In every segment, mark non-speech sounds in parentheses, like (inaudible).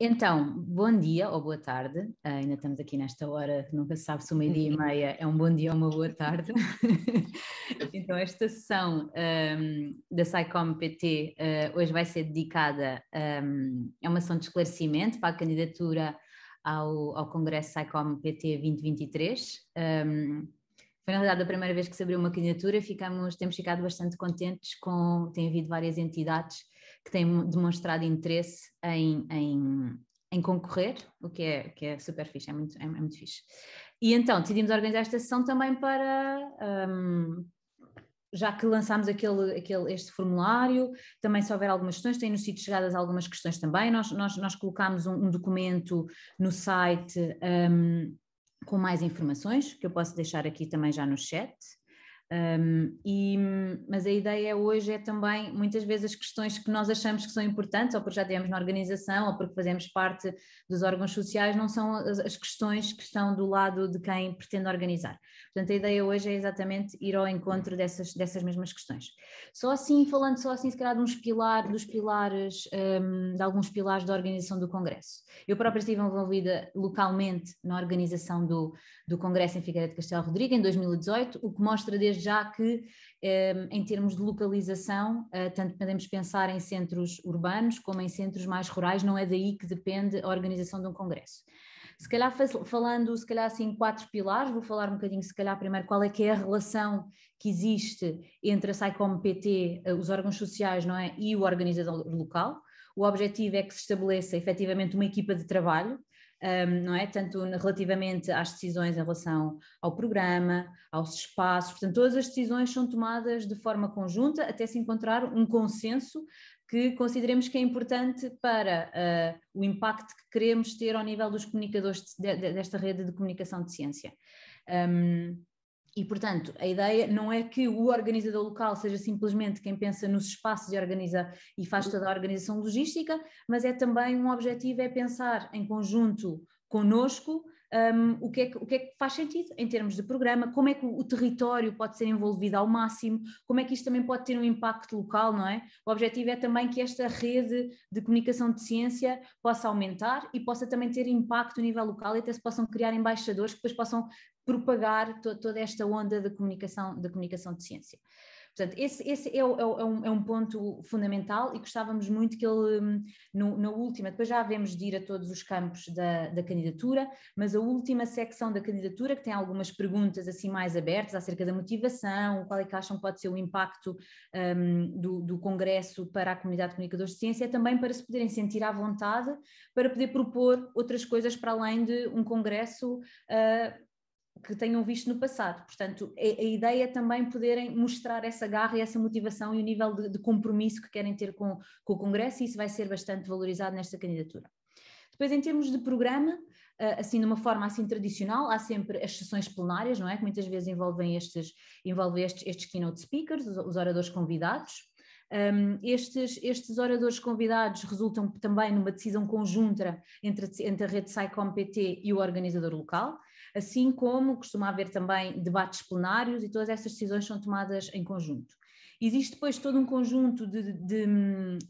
Então, bom dia ou boa tarde. Uh, ainda estamos aqui nesta hora que nunca se sabe se o meio-dia e uhum. meia é um bom dia ou uma boa tarde. (laughs) (laughs) então, esta sessão um, da SciComm PT uh, ah, hoje vai ser dedicada um, a é uma sessão de esclarecimento para a candidatura ao, ao Congresso SciComm PT 2023. Um, foi na realidade a primeira vez que se abriu uma candidatura, ficamos, temos ficado bastante contentes com, tem havido várias entidades que têm demonstrado interesse em, em, em concorrer, o que é, que é super fixe, é muito, é, é muito fixe. E então decidimos organizar esta sessão também para, um, já que lançámos aquele, aquele, este formulário, também se houver algumas questões, têm-nos sido chegadas algumas questões também. Nós, nós, nós colocámos um, um documento no site um, com mais informações, que eu posso deixar aqui também já no chat. Um, e, mas a ideia hoje é também, muitas vezes, as questões que nós achamos que são importantes, ou porque já temos na organização, ou porque fazemos parte dos órgãos sociais, não são as, as questões que estão do lado de quem pretende organizar. Portanto, a ideia hoje é exatamente ir ao encontro dessas, dessas mesmas questões. Só assim, falando só assim, se calhar, de uns pilar, dos pilares, um, de alguns pilares da organização do Congresso. Eu própria estive envolvida localmente na organização do, do Congresso em Figueiredo de Castelo Rodrigo, em 2018, o que mostra desde já que ehm, em termos de localização, eh, tanto podemos pensar em centros urbanos como em centros mais rurais, não é daí que depende a organização de um congresso. Se calhar falando, se calhar assim, quatro pilares, vou falar um bocadinho, se calhar primeiro, qual é que é a relação que existe entre a SAICOM PT, eh, os órgãos sociais, não é, e o organizador local. O objetivo é que se estabeleça efetivamente uma equipa de trabalho um, não é? Tanto relativamente às decisões em relação ao programa, aos espaços, portanto, todas as decisões são tomadas de forma conjunta até se encontrar um consenso que consideremos que é importante para uh, o impacto que queremos ter ao nível dos comunicadores de, de, desta rede de comunicação de ciência. Um, e, portanto, a ideia não é que o organizador local seja simplesmente quem pensa nos espaços e organiza e faz toda a organização logística, mas é também um objetivo é pensar em conjunto conosco um, o, que é que, o que é que faz sentido em termos de programa, como é que o, território pode ser envolvido ao máximo, como é que isto também pode ter um impacto local, não é? O objetivo é também que esta rede de comunicação de ciência possa aumentar e possa também ter impacto a nível local e até se possam criar embaixadores que depois possam propagar to toda esta onda da comunicação, da comunicação de ciência. Portanto, esse, esse é, é, é, um, é, um, ponto fundamental e gostávamos muito que ele, hum, no, na última, depois já havemos de ir a todos os campos da, da candidatura, mas a última secção da candidatura, que tem algumas perguntas assim mais abertas acerca da motivação, qual é que acham que pode ser o impacto um, do, do Congresso para a comunidade de comunicadores de ciência, é também para se poderem sentir à vontade para poder propor outras coisas para além de um Congresso. Uh, que tenham visto no passado. Portanto, a, a, ideia é também poderem mostrar essa garra e essa motivação e o nível de, de compromisso que querem ter com, com, o Congresso, e isso vai ser bastante valorizado nesta candidatura. Depois, em termos de programa, ah, assim, de uma forma assim tradicional, há sempre as sessões plenárias, não é? Que muitas vezes envolvem estes, envolvem estes, estes keynote speakers, os, os oradores convidados. Um, estes, estes oradores convidados resultam também numa decisão conjunta entre, entre a rede SciCompT e o organizador local, assim como costuma haver também debates plenários e todas essas decisões são tomadas em conjunto. Existe depois todo um conjunto de, de, de,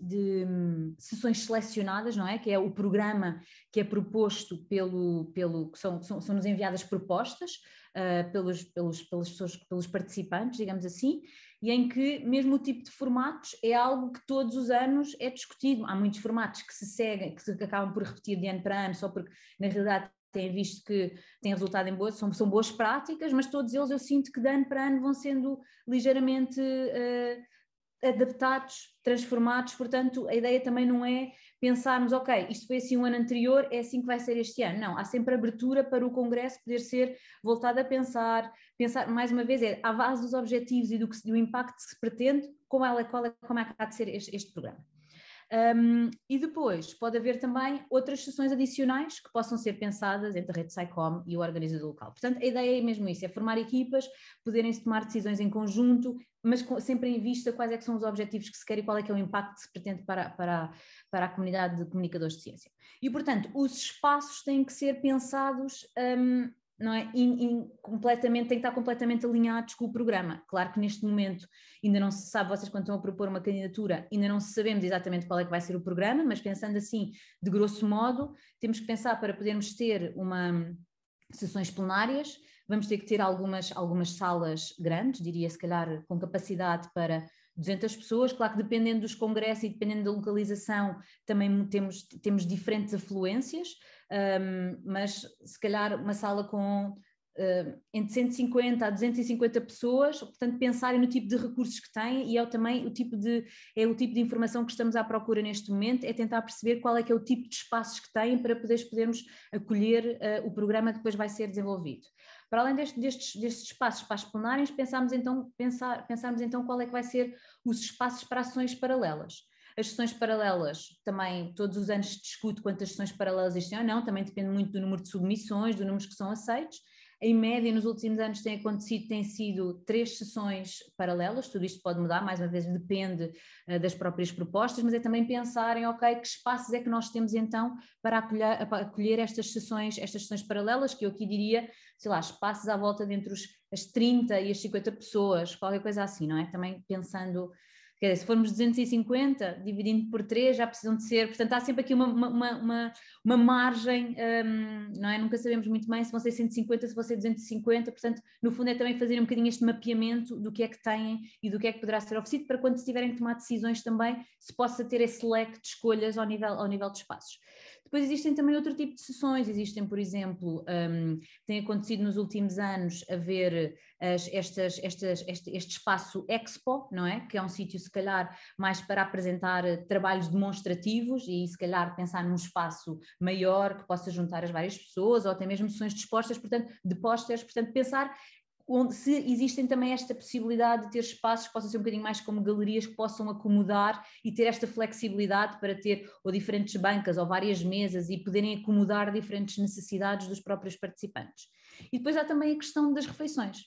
de, sessões selecionadas, não é? Que é o programa que é proposto pelo, pelo que são, são, são nos enviadas propostas uh, pelos, pelos, pessoas, pelos participantes, digamos assim, e em que mesmo o tipo de formatos é algo que todos os anos é discutido. Há muitos formatos que se seguem, que acabam por repetir de ano para ano, só porque na realidade têm visto que têm resultado em boas, são, são boas práticas, mas todos eles eu sinto que de ano para ano vão sendo ligeiramente uh, adaptados, transformados, portanto a ideia também não é pensarmos, ok, isto foi assim o um ano anterior, é assim que vai ser este ano, não, há sempre abertura para o Congresso poder ser voltado a pensar, pensar mais uma vez é à base dos objetivos e do, que, do impacto que se pretende, é, qual é, como é que há de ser este, este programa. Um, e depois pode haver também outras sessões adicionais que possam ser pensadas entre a rede SciComm e o organizador local. Portanto, a ideia é mesmo isso, é formar equipas, poderem-se tomar decisões em conjunto, mas sempre em vista quais é que são os objetivos que se quer e qual é que é o impacto que se pretende para, para, para a comunidade de comunicadores de ciência. E, portanto, os espaços têm que ser pensados um, não é? In, in, completamente, tem que estar completamente alinhados com o programa. Claro que neste momento ainda não se sabe, vocês quando estão a propor uma candidatura, ainda não sabemos exatamente qual é que vai ser o programa, mas pensando assim, de grosso modo, temos que pensar para podermos ter uma hum, sessões plenárias, vamos ter que ter algumas, algumas salas grandes, diria se calhar com capacidade para 200 pessoas, claro que dependendo dos congressos e dependendo da localização também temos, temos diferentes afluências, um, mas se calhar uma sala com uh, entre 150 a 250 pessoas, portanto pensarem no tipo de recursos que têm e é também o tipo de é o tipo de informação que estamos à procura neste momento, é tentar perceber qual é que é o tipo de espaços que têm para poder podermos acolher uh, o programa que depois vai ser desenvolvido. Para além deste, destes, destes espaços para as plenárias, pensámos então, pensar, pensámos então qual é que vai ser os espaços para ações paralelas. As sessões paralelas, também todos os anos discuto quantas sessões paralelas existem ou não, também depende muito do número de submissões, do número que são aceitos. Em média, nos últimos anos tem acontecido, tem sido três sessões paralelas, tudo isto pode mudar, mais uma vez depende uh, das próprias propostas, mas é também pensar em, ok, que espaços é que nós temos então para acolher, para acolher estas sessões, estas sessões paralelas, que eu aqui diria, sei lá, espaços à volta dentre os, as 30 e as 50 pessoas, qualquer coisa assim, não é? Também pensando Quer dizer, se formos 250, dividindo por 3, já precisam de ser. Portanto, há sempre aqui uma, uma, uma, uma margem, um, não é? Nunca sabemos muito bem se vão ser 150, se vão ser 250. Portanto, no fundo, é também fazer um bocadinho este mapeamento do que é que têm e do que é que poderá ser oferecido, para quando se tiverem que tomar decisões também, se possa ter esse leque de escolhas ao nível, ao nível de espaços. Depois existem também outro tipo de sessões, existem, por exemplo, um, tem acontecido nos últimos anos haver eh, as, estas, estas, este, este espaço Expo, não é? Que é um sítio, se calhar, mais para apresentar eh, trabalhos demonstrativos e, se calhar, pensar num espaço maior que possa juntar as várias pessoas ou até mesmo sessões dispostas, portanto, de posters, portanto, pensar onde, se existem também esta possibilidade de ter espaços que possam ser um bocadinho mais como galerias que possam acomodar e ter esta flexibilidade para ter ou diferentes bancas ou várias mesas e poderem acomodar diferentes necessidades dos próprios participantes. E depois há também a questão das refeições.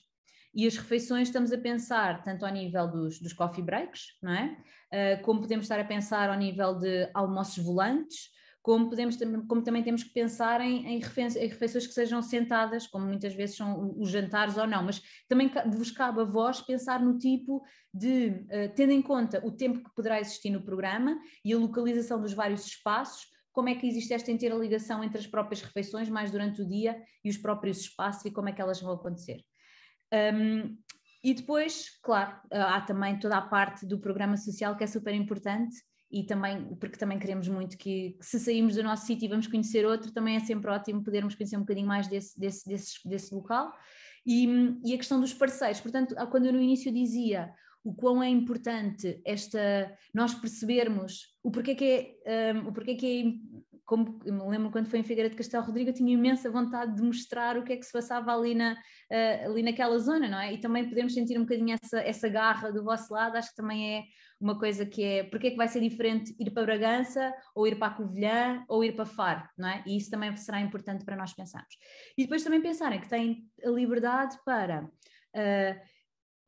E as refeições estamos a pensar tanto ao nível dos, dos coffee breaks, não é? Uh, como podemos estar a pensar ao nível de almoços volantes, como, podemos, como também temos que pensar em, em, refeições que sejam sentadas, como muitas vezes são os jantares ou não, mas também vos cabe a vós pensar no tipo de, uh, tendo em conta o tempo que poderá existir no programa e a localização dos vários espaços, como é que existe esta interligação entre as próprias refeições, mais durante o dia, e os próprios espaços e como é que elas vão acontecer. Um, e depois, claro, há também toda a parte do programa social que é super importante, e também, porque também queremos muito que, que se sairmos do nosso sítio e vamos conhecer outro, também é sempre ótimo podermos conhecer um bocadinho mais desse, desse, desse, desse local. E, e a questão dos parceiros, portanto, ah, quando eu no início dizia o quão é importante esta nós percebermos o porquê que é, um, ah, o porquê que é como me lembro quando foi em Figueira de Castelo Rodrigo, eu tinha imensa vontade de mostrar o que é que se passava ali, na, uh, ali naquela zona, não é? E também podemos sentir um bocadinho essa, essa garra do vosso lado, acho que também é uma coisa que é porque é que vai ser diferente ir para Bragança, ou ir para a Covilhã, ou ir para Faro, não é? E isso também será importante para nós pensarmos. E depois também pensarem que têm a liberdade para. Uh,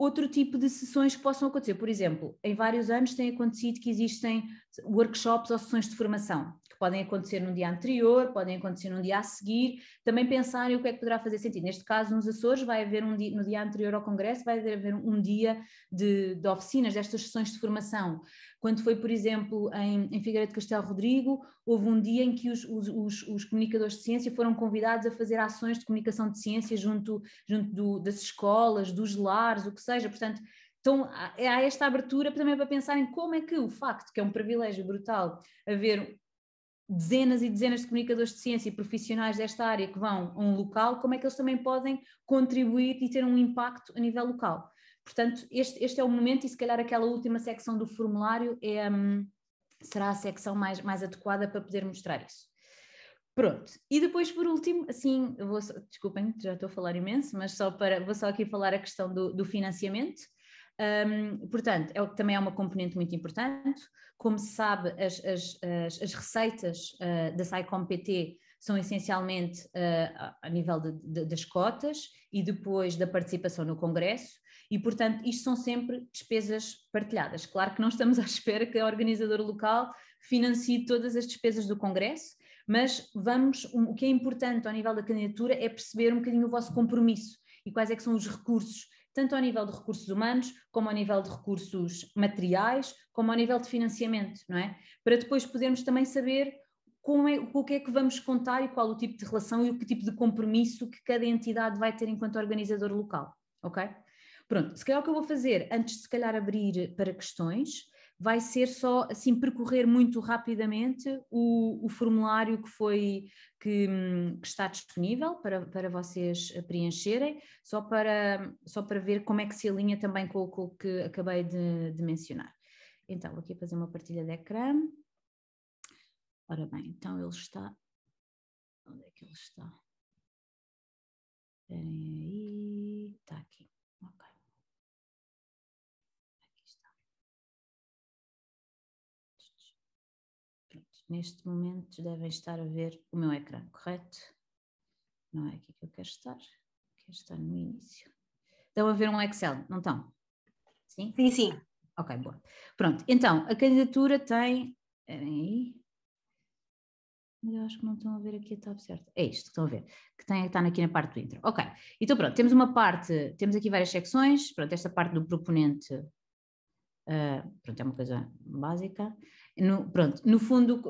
outro tipo de sessões que possam acontecer. Por exemplo, em vários anos tem acontecido que existem workshops ou sessões de formação, que podem acontecer num dia anterior, podem acontecer num dia a seguir. Também pensarem o que é que poderá fazer sentido. Neste caso, nos Açores, vai haver um dia, no dia anterior ao Congresso, vai haver um dia de, de oficinas, destas sessões de formação. Quando foi, por exemplo, em, em Figueira de Castelo Rodrigo, houve um dia em que os, os, os, os, comunicadores de ciência foram convidados a fazer ações de comunicação de ciência junto, junto do, das escolas, dos lares, o que seja. Portanto, então, há é, esta abertura também para pensarem como é que o facto, que é um privilégio brutal, haver dezenas e dezenas de comunicadores de ciência e profissionais desta área que vão a um local, como é que eles também podem contribuir e ter um impacto a nível local. Portanto, este, este é o momento e se calhar aquela última secção do formulário é, um, será a secção mais, mais adequada para poder mostrar isso. Pronto, e depois por último, assim, vou só, desculpem, já estou a falar imenso, mas só para, vou só aqui falar a questão do, do financiamento. Um, portanto, é, também é uma componente muito importante. Como se sabe, as, as, as, as receitas uh, da SAICOM PT são essencialmente uh, a nível de, de, das cotas e depois da participação no Congresso, e, portanto, isto são sempre despesas partilhadas. Claro que não estamos à (laughs) espera que a organizadora local financie todas as despesas do Congresso, mas vamos, o que é importante ao nível da candidatura é perceber um bocadinho o vosso compromisso e quais é que são os recursos, tanto ao nível de recursos humanos, como ao nível de recursos materiais, como ao nível de financiamento, não é? Para depois podermos também saber com, é, com o que é que vamos contar e qual o tipo de relação e o que tipo de compromisso que cada entidade vai ter enquanto organizador local, ok? Pronto, se calhar o que eu vou fazer, antes de se calhar abrir para questões, vai ser só assim percorrer muito rapidamente o, o formulário que foi que, que, está disponível para, para vocês preencherem, só para, só para ver como é que se alinha também com, com o que acabei de, de mencionar. Então, vou aqui fazer uma partilha de ecrã. Ora bem, então ele está. Onde é que ele está? Espera aí. Está aqui. neste momento devem estar a ver o meu ecrã, correto? Não é aqui que eu quero estar, quero estar no início. Estão a ver um Excel, não estão? Sim? Sim, sim. Ok, boa. Pronto, então, a candidatura tem. aí. Mas eu acho que não estão a ver aqui a tab certa. É isto que estão a ver, que tem, está aqui na parte do intro. Ok, então pronto, temos uma parte, temos aqui várias secções. Pronto, esta parte do proponente Uh, pronto, é uma coisa básica. No, pronto, no fundo,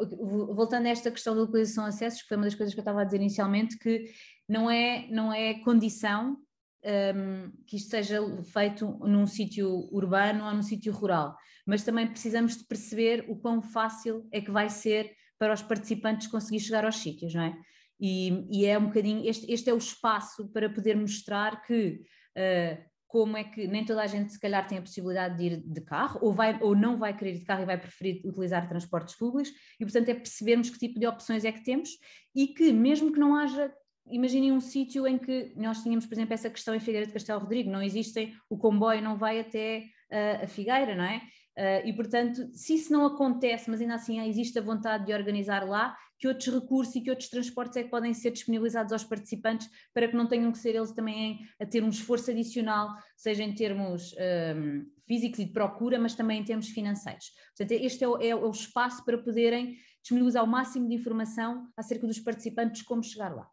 voltando a esta questão da localização de acessos, que foi uma das coisas que eu estava a dizer inicialmente, que não é, não é condição um, que isto seja feito num sítio urbano ou num sítio rural, mas também precisamos de perceber o quão fácil é que vai ser para os participantes conseguir chegar aos sítios, não é? E, e é um bocadinho, este, este é o espaço para poder mostrar que uh, como é que nem toda a gente se calhar tem a possibilidade de ir de carro, ou, vai, ou não vai querer ir de carro e vai preferir utilizar transportes públicos, e portanto é percebermos que tipo de opções é que temos e que mesmo que não haja, imaginem um sítio em que nós tínhamos, por exemplo, essa questão em Figueira de Castelo Rodrigo, não existem, o comboio não vai até uh, a Figueira, não é? Uh, e portanto, se isso não acontece, mas ainda assim existe a vontade de organizar lá, que outros recursos e que outros transportes é que podem ser disponibilizados aos participantes para que não tenham que ser eles também a ter um esforço adicional, seja em termos um, físicos e de procura, mas também em termos financeiros. Portanto, este é, é o, é o espaço para poderem disponibilizar o máximo de informação acerca dos participantes, como chegar lá.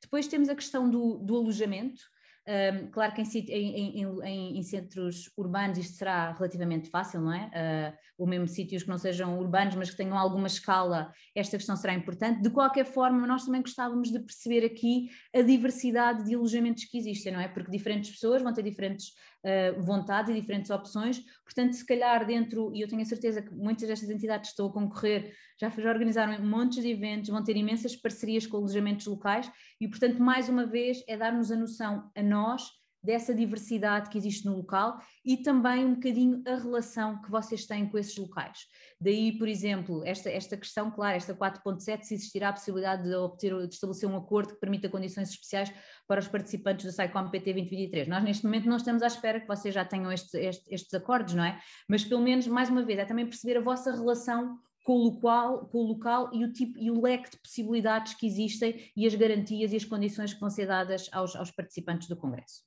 Depois temos a questão do, do alojamento, um, claro que em, em, em, em, centros urbanos isto será relativamente fácil, não é? Uh, ou mesmo sítios que não sejam urbanos, mas que tenham alguma escala, esta questão será importante. De qualquer forma, nós também gostávamos de perceber aqui a diversidade de alojamentos que existem, não é? Porque diferentes pessoas vão ter diferentes eh, vontades e diferentes opções. Portanto, se calhar dentro, e eu tenho a certeza que muitas destas entidades que estão a concorrer já, já organizaram montes de eventos, vão ter imensas parcerias com alojamentos locais e, portanto, mais uma vez, é dar-nos a noção a nós dessa diversidade que existe no local e também um bocadinho a relação que vocês têm com esses locais. Daí, por exemplo, esta, esta questão, claro, esta 4.7, se existirá a possibilidade de obter, de estabelecer um acordo que permita condições especiais para os participantes do SAICOM PT 2023. Nós, neste momento, não estamos à espera que vocês já tenham estes, estes, estes acordos, não é? Mas, pelo menos, mais uma vez, é também perceber a vossa relação com o local, com o local e, o tipo, e o leque de possibilidades que existem e as garantias e as condições que vão ser dadas aos, aos participantes do Congresso.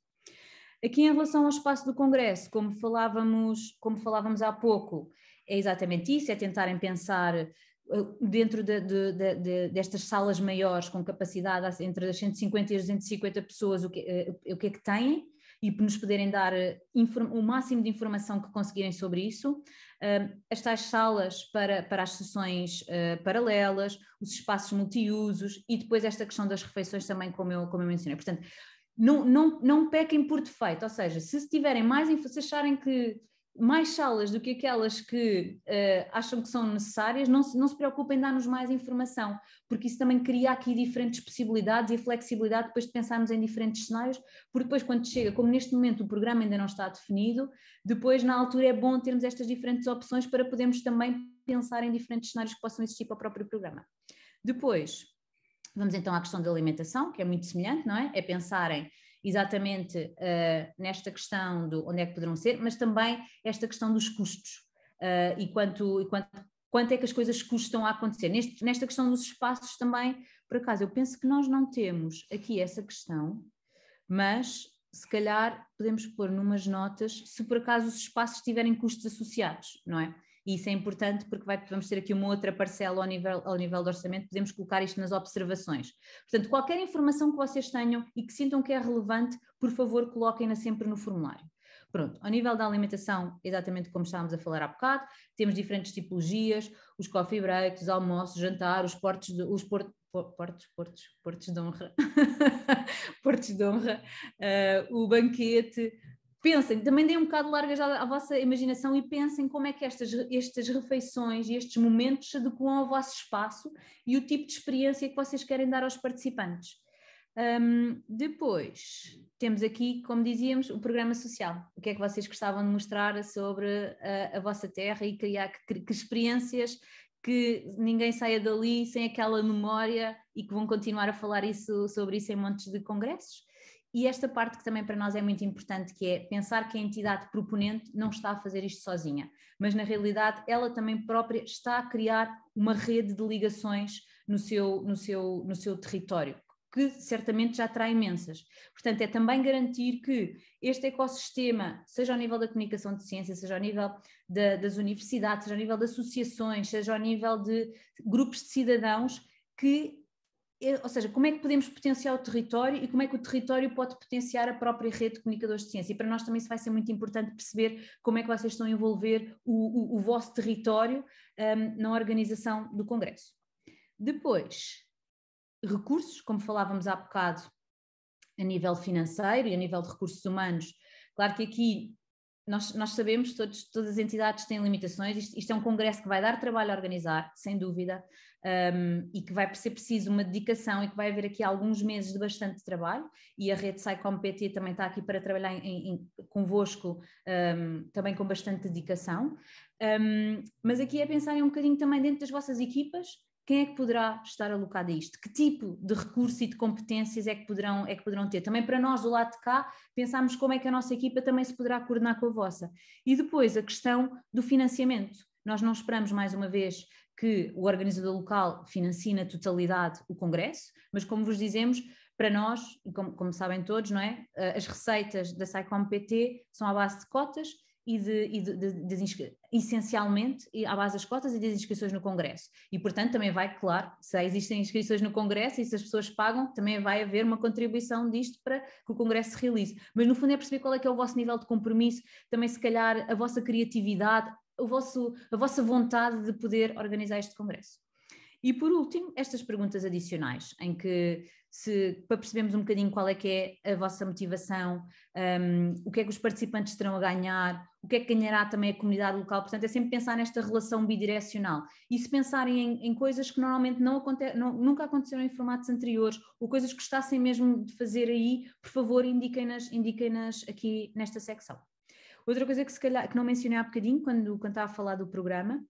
Aqui em relação ao espaço do Congresso, como falávamos, como falávamos há pouco, é exatamente isso, é tentarem pensar eh, dentro de, de, de, destas salas maiores com capacidade entre as 150 e as 250 pessoas o que, eh, o que é que têm e nos poderem dar eh, o máximo de informação que conseguirem sobre isso, as tais salas para, para as sessões paralelas, os espaços multiusos e depois esta questão das refeições também, como eu, como eu mencionei. Portanto, não, não, não pequem por defeito, ou seja, se tiverem mais, se acharem que mais salas do que aquelas que uh, acham que são necessárias, não se, não se preocupem em dar-nos mais informação, porque isso também cria aqui diferentes possibilidades e a flexibilidade depois de pensarmos em diferentes cenários, porque depois quando chega, como neste momento o programa ainda não está definido, depois na altura é bom termos estas diferentes opções para podermos também pensar em diferentes cenários que possam existir para o próprio programa. Depois, Vamos então à questão da alimentação, que é muito semelhante, não é? É pensarem exatamente uh, nesta questão de onde é que poderão ser, mas também esta questão dos custos uh, e, quanto, e quanto, quanto é que as coisas custam a acontecer. Neste, nesta questão dos espaços também, por acaso, eu penso que nós não temos aqui essa questão, mas se calhar podemos pôr numas notas se por acaso os espaços tiverem custos associados, não é? E isso é importante porque vai, vamos ter aqui uma outra parcela ao nível, ao nível do orçamento, podemos colocar isto nas observações. Portanto, qualquer informação que vocês tenham e que sintam que é relevante, por favor, coloquem-na sempre no formulário. Pronto, ao nível da alimentação, exatamente como estávamos a falar há bocado, temos diferentes tipologias, os coffee breaks, os almoços, jantar, os portos, de, os portos, portos, portos, portos de honra, (laughs) portos de honra, uh, o banquete, pensem, também deem um bocado largas à, vossa imaginação e pensem como é que estas, estas refeições e estes momentos se adequam ao vosso espaço e o tipo de experiência que vocês querem dar aos participantes. Um, depois temos aqui, como dizíamos, o programa social. O que é que vocês gostavam de mostrar sobre a, a vossa terra e criar que, que experiências que ninguém saia dali sem aquela memória e que vão continuar a falar isso, sobre isso em montes de congressos? E esta parte que também para nós é muito importante, que é pensar que a entidade proponente não está a fazer isto sozinha, mas na realidade ela também própria está a criar uma rede de ligações no seu, no seu, no seu território que certamente já terá imensas. Portanto, é também garantir que este ecossistema, seja ao nível da comunicação de ciência, seja ao nível das universidades, seja ao nível de associações, seja ao nível de grupos de cidadãos, que ou seja, como é que podemos potenciar o território e como é que o território pode potenciar a própria rede de comunicadores de ciência. E para nós também isso vai ser muito importante perceber como é que vocês estão a envolver o, o, o vosso território um, na organização do Congresso. Depois, recursos, como falávamos há bocado, a nível financeiro e a nível de recursos humanos. Claro que aqui nós, nós sabemos todos, todas as entidades têm limitações, isto, isto, é um congresso que vai dar trabalho a organizar, sem dúvida, um, e que vai ser preciso uma dedicação e que vai haver aqui alguns meses de bastante trabalho, e a rede SciCom PT também está aqui para trabalhar em, em, convosco, um, também com bastante dedicação, um, mas aqui é pensarem um bocadinho também dentro das vossas equipas, quem é que poderá estar alocado a isto? Que tipo de recursos e de competências é que poderão, é que poderão ter? Também para nós do lado de cá, pensarmos como é que a nossa equipa também se poderá coordenar com a vossa. E depois a questão do financiamento. Nós não esperamos, mais uma vez, que o organizador local financie na totalidade o Congresso, mas como vos dizemos, para nós, e como, como sabem todos, não é? Eh, as receitas da SAICOM PT são à base de cotas e, de, e de, de, de, essencialmente à base das cotas e das inscrições no Congresso. E, portanto, também vai, claro, se existem inscrições no Congresso e se as pessoas pagam, também vai haver uma contribuição disto para que o Congresso se realize. Mas, no fundo, é perceber qual é que é o vosso nível de compromisso, também, se calhar, a vossa criatividade, o vosso, a vossa vontade de poder organizar este Congresso. E por último, estas perguntas adicionais, em que se, para percebermos um bocadinho qual é que é a vossa motivação, um, o que é que os participantes terão a ganhar, o que é que ganhará também a comunidade local, portanto é sempre pensar nesta relação bidirecional e se pensarem em, em coisas que normalmente não aconte, não, nunca aconteceram em formatos anteriores ou coisas que gostassem mesmo de fazer aí, por favor indiquem-nas indiquem aqui nesta secção. Outra coisa que se calhar que não mencionei há bocadinho quando, quando estava a falar do programa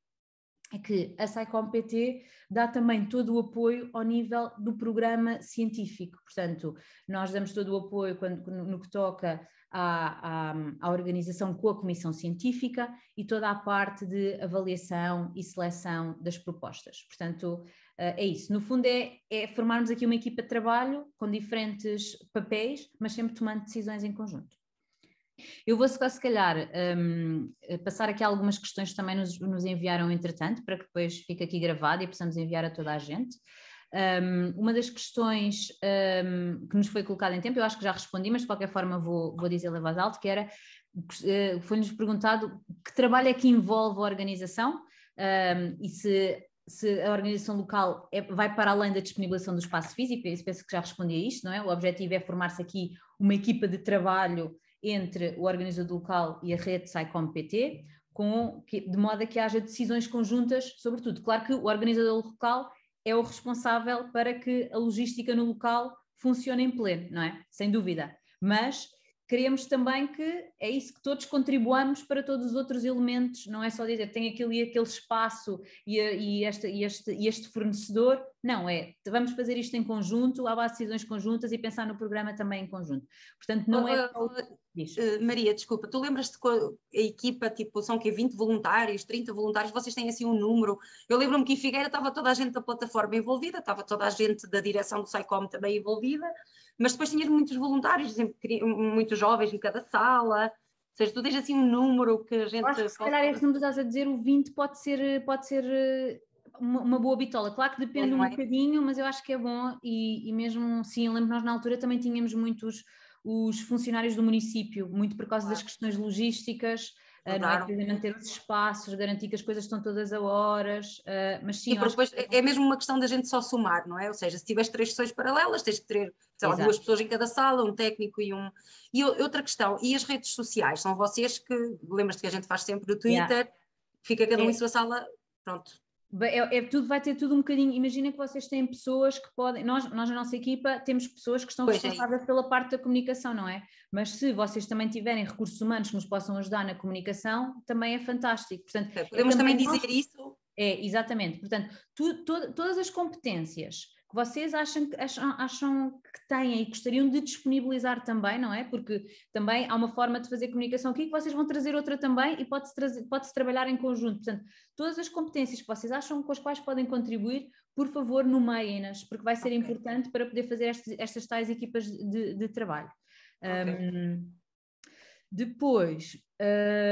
é que a SciComm PT dá também todo o apoio ao nível do programa científico. Portanto, nós damos todo o apoio quando, no que toca à, à, à, organização com a comissão científica e toda a parte de avaliação e seleção das propostas. Portanto, eh, é isso. No fundo, é, é formarmos aqui uma equipa de trabalho com diferentes papéis, mas sempre tomando decisões em conjunto. Eu vou, se calhar, um, passar aqui algumas questões que também nos, nos enviaram entretanto, para que depois fique aqui gravado e possamos enviar a toda a gente. Um, uma das questões um, que nos foi colocada em tempo, eu acho que já respondi, mas de qualquer forma vou, vou dizer a voz que era, eh, foi-nos perguntado que trabalho é que envolve a organização um, e se, se a organização local é, vai para além da disponibilização do espaço físico, eu penso que já respondi a isto, não é? O objetivo é formar-se aqui uma equipa de trabalho entre o organizador local e a rede SciCompT, PT, com, de modo a que haja decisões conjuntas, sobretudo. Claro que o organizador local é o responsável para que a logística no local funcione em pleno, não é? Sem dúvida. Mas queremos também que é isso que todos contribuamos para todos os outros elementos, não é só dizer tem aquele aquele espaço e, eh, e, este, e, este, e este fornecedor, não, é vamos fazer isto em conjunto, há base decisões conjuntas e pensar no programa também em conjunto. Portanto, não oh, é. Oh, oh, eh, Maria, desculpa, tu lembras-te com a equipa, tipo, são que 20 voluntários, 30 voluntários, vocês têm assim um número. Eu lembro-me que em Figueira estava toda a gente da plataforma envolvida, estava toda a gente da direção do SICOM também envolvida. Mas depois tinhas muitos voluntários, muitos jovens em cada sala. Ou seja, tu tens assim um número que a gente. acho que se calhar este número estás a dizer, o 20 pode ser, pode ser eh, uma, uma boa bitola. Claro que depende é, um bocadinho, mas eu acho que é bom. E, e mesmo, sim, eu lembro nós na altura também tínhamos muitos os funcionários do município, muito por causa claro. das questões logísticas. Claro. É, não é manter os espaços, garantir que as coisas estão todas a horas, eh, mas sim. depois que... É, é, é mesmo uma questão da gente só somar, não é? Ou seja, se tiveres três sessões paralelas, tens de ter lá, duas pessoas em cada sala, um técnico e um. E outra questão, e as redes sociais? São vocês que, lembras-te que a gente faz sempre no Twitter, yeah. fica cada um é. em sua sala, pronto é, é, tudo, vai ter tudo um bocadinho. Imagina que vocês têm pessoas que podem. Nós, nós na nossa equipa, temos pessoas que estão pois é. responsáveis é. pela parte da comunicação, não é? Mas se vocês também tiverem recursos humanos que nos possam ajudar na comunicação, também é fantástico. Portanto, Podemos também, também dizer nós... isso. É, exatamente. Portanto, tu, to, todas as competências que vocês acham, acham, acham que têm e gostariam de disponibilizar também, não é? Porque também há uma forma de fazer comunicação aqui que vocês vão trazer outra também e pode-se pode trabalhar em conjunto. Portanto, todas as competências que vocês acham com as quais podem contribuir, por favor, nomeiem-nas, porque vai ser okay. importante para poder fazer estas, estas tais equipas de, de trabalho. Okay. Um, depois,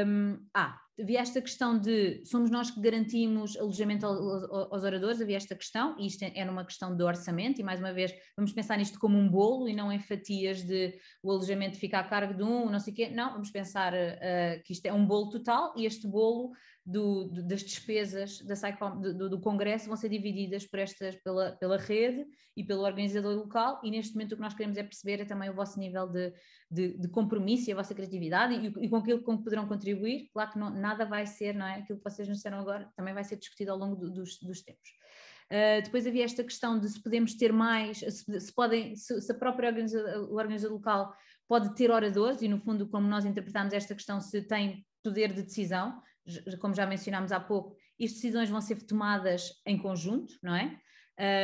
um, ah, havia esta questão de somos nós que garantimos alojamento aos oradores, havia esta questão, e isto era uma questão de orçamento, e mais uma vez vamos pensar nisto como um bolo e não em fatias de o alojamento ficar a cargo de um, não sei o quê, não, vamos pensar uh, que isto é um bolo total e este bolo do, do, das despesas da do, do, Congresso vão ser divididas por estas, pela, pela rede e pelo organizador local, e neste momento o que nós queremos é perceber é também o vosso nível de, de, de compromisso e a vossa criatividade e, e com aquilo que como poderão contribuir. Claro que não, nada vai ser, não é? Aquilo que vocês nos disseram agora também vai ser discutido ao longo do, dos, dos, tempos. Uh, depois havia esta questão de se podemos ter mais, se, se podem, se, se, a própria organização, o local pode ter oradores, e no fundo, como nós interpretamos esta questão, se tem poder de decisão, como já mencionámos há pouco, as decisões vão ser tomadas em conjunto, não é?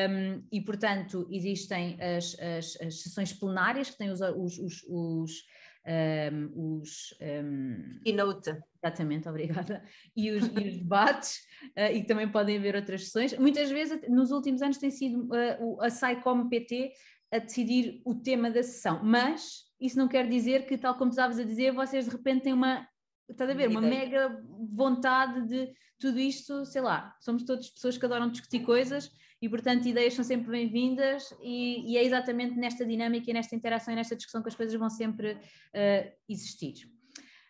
Um, e, portanto, existem as, as, as, sessões plenárias que têm os, os, os, os um, os. Um, Keynote. Exatamente, obrigada. E os, e os debates, uh, (laughs) e também podem haver outras sessões. Muitas vezes, nos últimos anos, tem sido uh, a SAICOM PT a decidir o tema da sessão, mas isso não quer dizer que, tal como estavas a dizer, vocês de repente têm uma está a ver, uma mega vontade de tudo isto, sei lá, somos todas pessoas que adoram discutir coisas e, portanto, ideias são sempre bem-vindas e, e, é exatamente nesta dinâmica e nesta interação e nesta discussão que as coisas vão sempre uh, existir.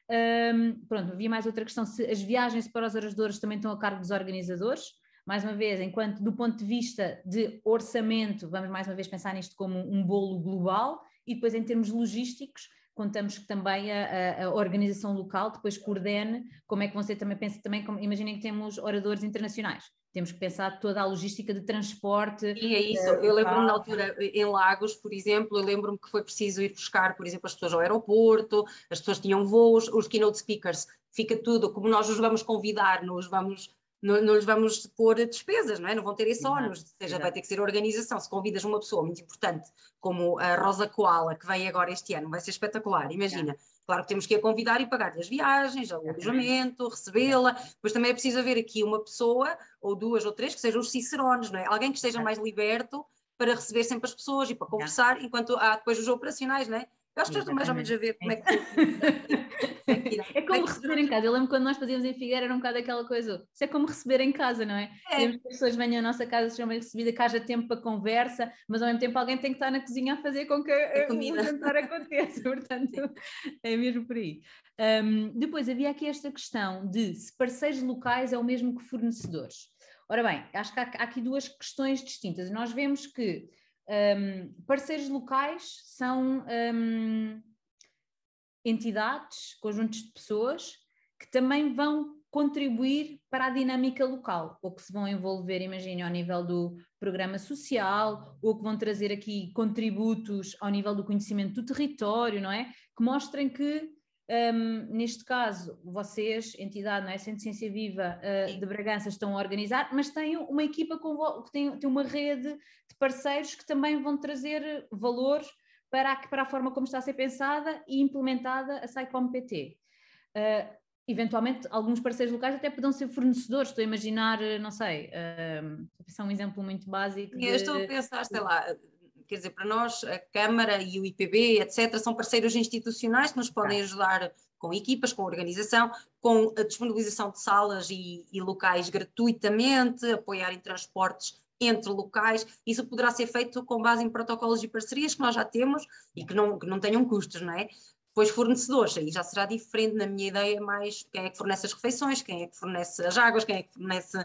Um, pronto, havia mais outra questão, se as viagens para os oradores também estão a cargo dos organizadores, mais uma vez, enquanto do ponto de vista de orçamento, vamos mais uma vez pensar nisto como um bolo global, e depois em termos logísticos, contamos que também a, a, organização local depois coordene como é que vão ser também, pensa também, como, imaginem que temos oradores internacionais, temos que pensar toda a logística de transporte. E é isso, eh, eu lembro-me na altura eh, em Lagos, por exemplo, eu lembro-me que foi preciso ir buscar, por exemplo, as pessoas ao aeroporto, as pessoas tinham voos, os keynote speakers, fica tudo, como nós os vamos convidar, nos vamos não, não, lhes vamos pôr despesas, não é? Não vão ter esse ónus, ou seja, Exato. vai ter que ser organização. Se convidas uma pessoa muito importante, como a Rosa Koala, que vem agora este ano, vai ser espetacular, imagina. Exato. Claro que temos que a convidar e pagar-lhe as viagens, o alojamento, recebê-la, mas também é preciso haver aqui uma pessoa, ou duas ou três, que sejam os cicerones, não é? Alguém que esteja mais liberto para receber sempre as pessoas e para conversar, enquanto há depois os operacionais, não é? que do mais ou menos a ver como é que. (laughs) Né? é como receber em casa. Eu lembro quando nós fazíamos em Figueira, era um bocado aquela coisa. Isso é como receber em casa, não é? é. Queremos que as pessoas venham à nossa casa, sejam bem recebidas, que haja tempo para conversa, mas ao mesmo tempo alguém tem que estar na cozinha a fazer com que a eh, comida. o jantar aconteça. (laughs) Portanto, é mesmo por aí. Um, depois havia aqui esta questão de se parceiros locais é o mesmo que fornecedores. Ora bem, acho que há, há aqui duas questões distintas. Nós vemos que um, parceiros locais são um, entidades, conjuntos de pessoas que também vão contribuir para a dinâmica local, ou que se vão envolver, imagine, ao nível do programa social, ou que vão trazer aqui contributos ao nível do conhecimento do território, não é? Que mostrem que um, neste caso, vocês, entidade, não é? Centro de Ciência Viva uh, de Bragança, estão a organizar, mas têm uma equipa que tem, tem, uma rede de parceiros que também vão trazer valor para a, para a forma como está a ser pensada e implementada a SAICOM PT. Uh, ah, eventualmente, alguns parceiros locais até poderão ser fornecedores. Estou a imaginar, eh, não sei, uh, um, é um exemplo muito básico. De... Eu estou a pensar, sei lá, quer dizer, para nós a Câmara e o IPB, etc., são parceiros institucionais que nos podem ajudar com equipas, com organização, com a disponibilização de salas e, e locais gratuitamente, apoiar em transportes entre locais, isso poderá ser feito com base em protocolos e parcerias que nós já temos e que não, que não tenham custos, não é? Depois fornecedores, aí já será diferente na minha ideia mais quem é que fornece as refeições, quem é que fornece as águas, quem é que fornece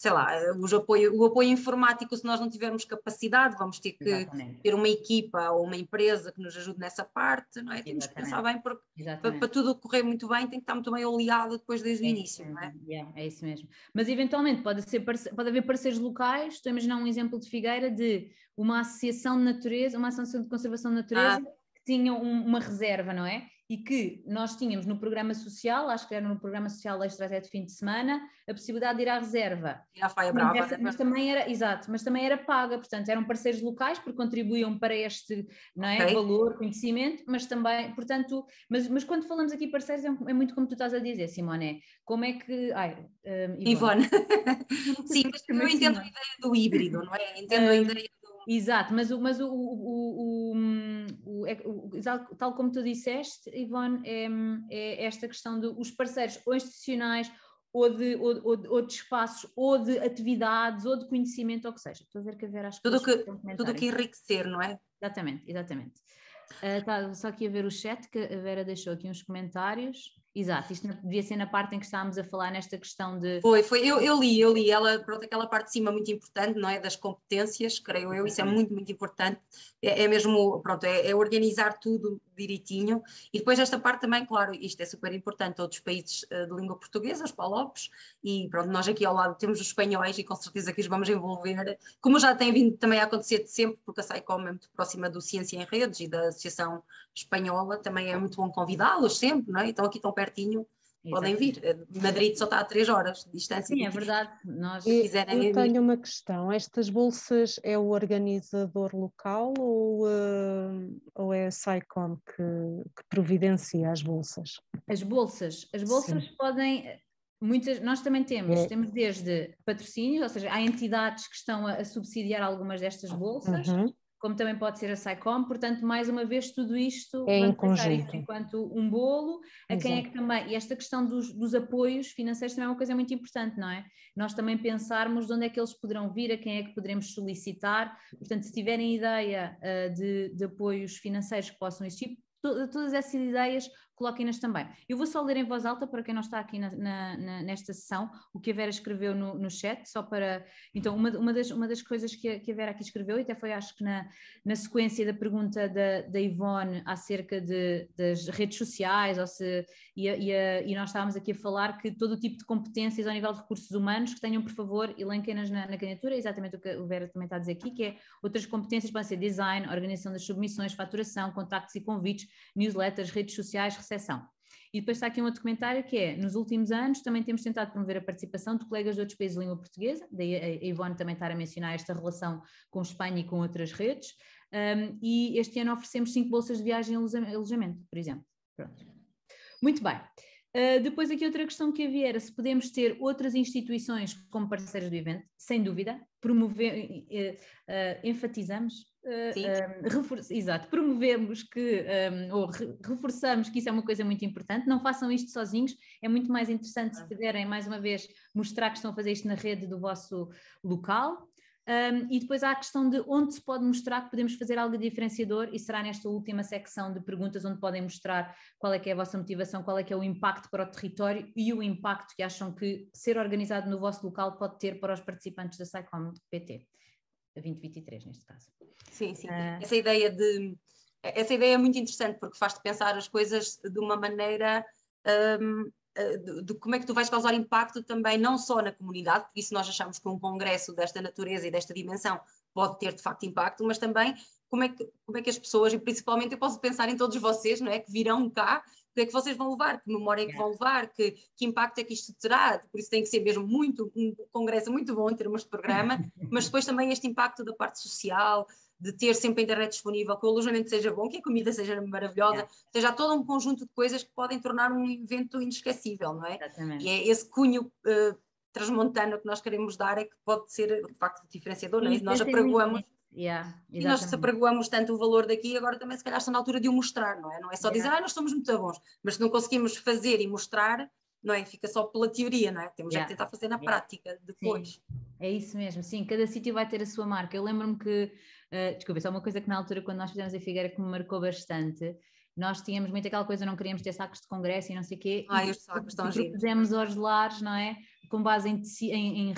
sei lá, os apoio, o apoio informático, se nós não tivermos capacidade, vamos ter que Exatamente. ter uma equipa ou uma empresa que nos ajude nessa parte, não é? Temos Exatamente. que pensar bem, porque para, para, tudo correr muito bem tem que estar muito bem oleado depois desde o é início, não é? Yeah, é isso mesmo. Mas eventualmente pode, ser, pode haver parceiros locais, estou a imaginar um exemplo de Figueira de uma associação de natureza, uma associação de conservação de natureza ah. que tinha um, uma reserva, não é? e que nós tínhamos no programa social, acho que era no programa social extra até de fim de semana, a possibilidade de ir à reserva. E à faia brava. É mas, mas também era, exato, mas também era paga, portanto eram parceiros locais porque contribuíam para este não é, okay. valor, conhecimento, mas também, portanto, mas, mas quando falamos aqui parceiros é, é muito como tu estás a dizer, Simone, como é que... Ai, um, Ivone. Ivone. (laughs) (laughs) Sim, mas eu entendo a ideia do híbrido, não é? Entendo a hum, ideia do... Exato, mas, mas o, o, o é, tal como tu disseste, Ivone, é, é esta questão dos parceiros ou institucionais ou de, ou, ou, ou, de espaços, ou de atividades, ou de conhecimento, ou o que seja. Estou a ver que haver as tudo que, que Tudo que enriquecer, não é? Exatamente, exatamente. Uh, tá, só aqui a ver o chat, que a Vera deixou aqui uns comentários. Exato, isto devia ser na parte em que estávamos a falar nesta questão de. Foi, foi, eu, eu li, eu li ela, pronto, aquela parte de cima muito importante, não é? Das competências, creio eu, isso é muito, muito importante. É, é mesmo, pronto, é, é, organizar tudo direitinho. E depois esta parte também, claro, isto é super importante, outros países eh, de língua portuguesa, os palopes, e pronto, nós aqui ao lado temos os espanhóis e com certeza que os vamos envolver, como já tem vindo também a acontecer de sempre, porque a SAICOM é muito próxima do Ciência em Redes e da Associação Espanhola, também é muito bom convidá-los sempre, não é? Então aqui estão perto pertinho, Exatamente. podem vir. Eh, Madrid só está a 3 horas de distância. Sim, é verdade. Nós... quiserem eu tenho uma questão. Estas bolsas é o organizador local ou, uh, ou é a Saicom que, que, providencia as bolsas? As bolsas. As bolsas Sim. podem... Muitas, nós também temos, é. temos desde patrocínios, ou seja, há entidades que estão a, a subsidiar algumas destas bolsas, uhum como também pode ser a SciComm, portanto, mais uma vez, tudo isto é em conjunto. enquanto um bolo, a Exato. quem é que também, e esta questão dos, dos, apoios financeiros também é uma coisa muito importante, não é? Nós também pensarmos de onde é que eles poderão vir, a quem é que poderemos solicitar, portanto, se tiverem ideia uh, de, de apoios financeiros que possam existir, todas essas ideias coloquem-nas também. Eu vou só ler em voz alta para quem não está aqui na, na, na, nesta sessão o que a Vera escreveu no, no chat, só para. Então, uma, uma, das, uma das coisas que a, que a Vera aqui escreveu, e até foi acho que na, na sequência da pergunta da, da Ivone acerca de, das redes sociais, ou se, e, a, e, a, e, nós estávamos aqui a falar que todo o tipo de competências ao nível de recursos humanos que tenham, por favor, elenquem-nas na, na candidatura, é exatamente o que o Vera também está a dizer aqui, que é outras competências podem ser design, organização das submissões, faturação, contactos e convites, newsletters, redes sociais, e depois está aqui um outro comentário que é: nos últimos anos também temos tentado promover a participação de colegas de outros países de língua portuguesa, daí a Ivone também está a mencionar esta relação com Espanha e com outras redes, um, e este ano oferecemos cinco bolsas de viagem e alojamento, por exemplo. Pronto. Muito bem. Ah, depois aqui outra questão que havia era se podemos ter outras instituições como parceiras do evento, sem dúvida, promover, uh, uh, enfatizamos, um, eh, exato, promovemos que, um, ou re reforçamos que isso é uma coisa muito importante, não façam isto sozinhos, é muito mais interessante se puderem mais uma vez mostrar que estão a fazer isto na rede do vosso local, um, e depois há a questão de onde se pode mostrar que podemos fazer algo diferenciador, e será nesta última secção de perguntas onde podem mostrar qual é que é a vossa motivação, qual é que é o impacto para o território e o impacto que acham que ser organizado no vosso local pode ter para os participantes da SciComm PT, 2023 neste caso. Sim, sim. Uh... Essa ideia de essa ideia é muito interessante porque faz-te pensar as coisas de uma maneira um, de, eh, de, como é que tu vais causar impacto também não só na comunidade, porque isso nós achamos que um congresso desta natureza e desta dimensão pode ter de facto impacto, mas também como é que, como é que as pessoas, e principalmente eu posso pensar em todos vocês, não é, que virão cá o que é que vocês vão levar, que memória é que é. vão levar, que, que impacto é que isto terá, por isso tem que ser mesmo muito, um congresso muito bom em termos de programa, (laughs) mas depois também este impacto da parte social, de ter sempre a internet disponível, que o alojamento seja bom, que a comida seja maravilhosa, é. seja há todo um conjunto de coisas que podem tornar um evento inesquecível, não é? Exatamente. E é esse cunho uh, transmontano que nós queremos dar é que pode ser, de facto, diferenciador, não é? nós apregoamos Yeah, e nós se apregoamos tanto o valor daqui, agora também se calhar está na altura de o mostrar, não é? Não é só yeah. dizer, ah, nós somos muito bons, mas se não conseguimos fazer e mostrar, não é? Fica só pela teoria, não é? Temos é yeah. que tentar fazer na prática depois. Sim. É isso mesmo, sim, cada sítio vai ter a sua marca. Eu lembro-me que, uh, desculpa, só é uma coisa que na altura, quando nós fizemos a Figueira, que me marcou bastante, nós tínhamos muito aquela coisa, não queríamos ter sacos de congresso e não sei o quê. Ah, os sacos estão giros. Fizemos aos lares, não é? com base em, em, em,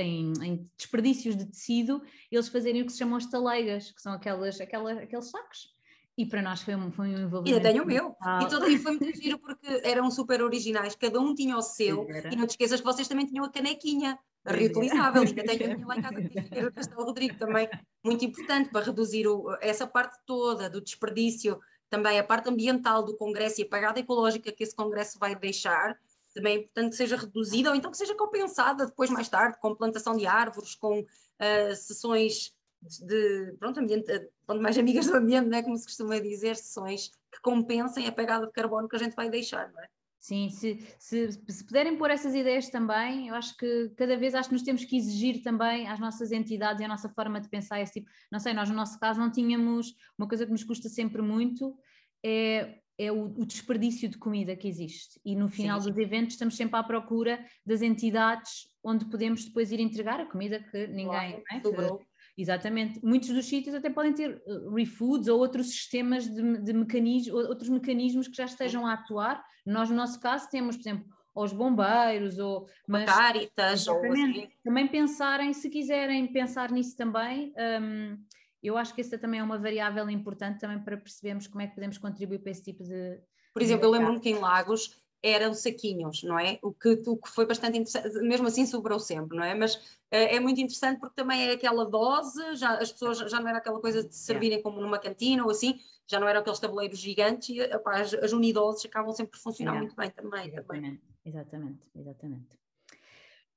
em, em, desperdícios de tecido, eles fazerem o que se chamam as taleigas, que são aquelas, aqueles sacos. E para nós foi um, foi um envolvimento. E eu tenho o meu. E, todo, e foi muito giro porque eram super originais, cada um tinha o seu. E não te esqueças que vocês também tinham a canequinha é. reutilizável. Eu tenho (laughs) a minha lá em casa, que o Castelo Rodrigo também. Muito importante para reduzir o, essa parte toda do desperdício, também a parte ambiental do congresso e a pegada ecológica que esse congresso vai deixar também é importante que seja reduzida ou então que seja compensada depois mais tarde com plantação de árvores, com uh, sessões de, pronto, ambiente, pronto, ah, mais amigas do ambiente, né, como se costuma dizer, sessões que compensem a pegada de carbono que a gente vai deixar, não é? Sim, se, se, se, puderem pôr essas ideias também, eu acho que cada vez acho que nos temos que exigir também às nossas entidades e à nossa forma de pensar esse tipo. Não sei, nós no nosso caso não tínhamos, uma coisa que nos custa sempre muito é é o, o, desperdício de comida que existe. E no final sim, sim. dos eventos estamos sempre à procura das entidades onde podemos depois ir entregar a comida que ninguém claro, é? Exatamente. Muitos dos sítios até podem ter uh, refoods ou outros sistemas de, de mecanismos, outros mecanismos que já estejam a atuar. Nós, no nosso caso, temos, por exemplo, aos bombeiros ou mas, Caritas ou assim. também pensarem se quiserem pensar nisso também um, eu acho que essa também é uma variável importante também para percebermos como é que podemos contribuir para esse tipo de. Por exemplo, eu lembro-me que em Lagos eram saquinhos, não é? O que, o que foi bastante interessante, mesmo assim sobrou sempre, não é? Mas uh, é muito interessante porque também é aquela dose, já, as pessoas já não era aquela coisa de servirem como numa cantina ou assim, já não eram aqueles tabuleiros gigantes e opa, as, as unidoses acabam sempre por funcionar muito bem também. Exatamente, também. exatamente, exatamente.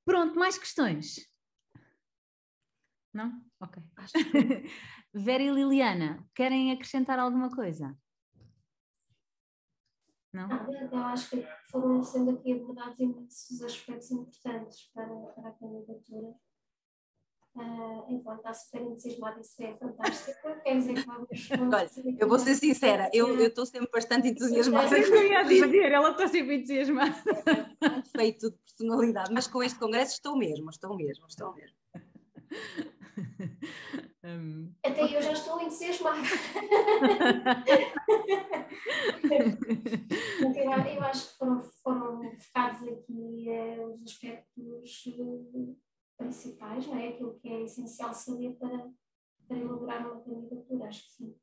Pronto, mais questões? Não? Ok. (laughs) Vera e Liliana, querem acrescentar alguma coisa? Não? Ah, eu então, acho que foram sendo aqui abordados imensos aspectos importantes para, para a candidatura. Uh, ah, enquanto está super entusiasmada, isso é fantástico. (laughs) Quer dizer que vamos. Olha, eu vou ser sincera, eu estou sempre bastante entusiasmada. Eu ia dizer, ela está sempre entusiasmada. Feito de personalidade, mas com este congresso estou mesmo, estou mesmo, estou mesmo. (laughs) (laughs) um... Até eu já estou entusiasmada. (laughs) Então, eu acho que foram, foram focados aqui uh, os aspectos eh, principais, não é? Aquilo que é essencial saber para, para elaborar uma candidatura, acho que sim.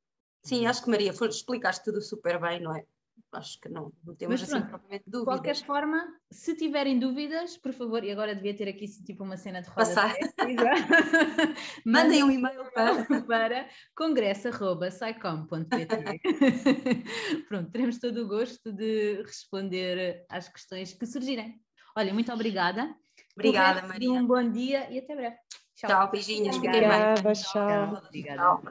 Sim, acho que Maria, explicaste tudo super bem, não é? acho que não, não temos Mas, assim propriamente dúvidas. De qualquer forma, se tiverem dúvidas, por favor, e agora devia ter aqui tipo uma cena de roda. (laughs) Mandem um e-mail para, para congresso.sicom.pt (laughs) Pronto, teremos todo o gosto de responder às questões que surgirem. Olha, muito obrigada. Obrigada, Maria. Um bom dia e até breve. Tchau, tchau beijinhos. Obrigada, tchau. tchau. Obrigada. Tchau.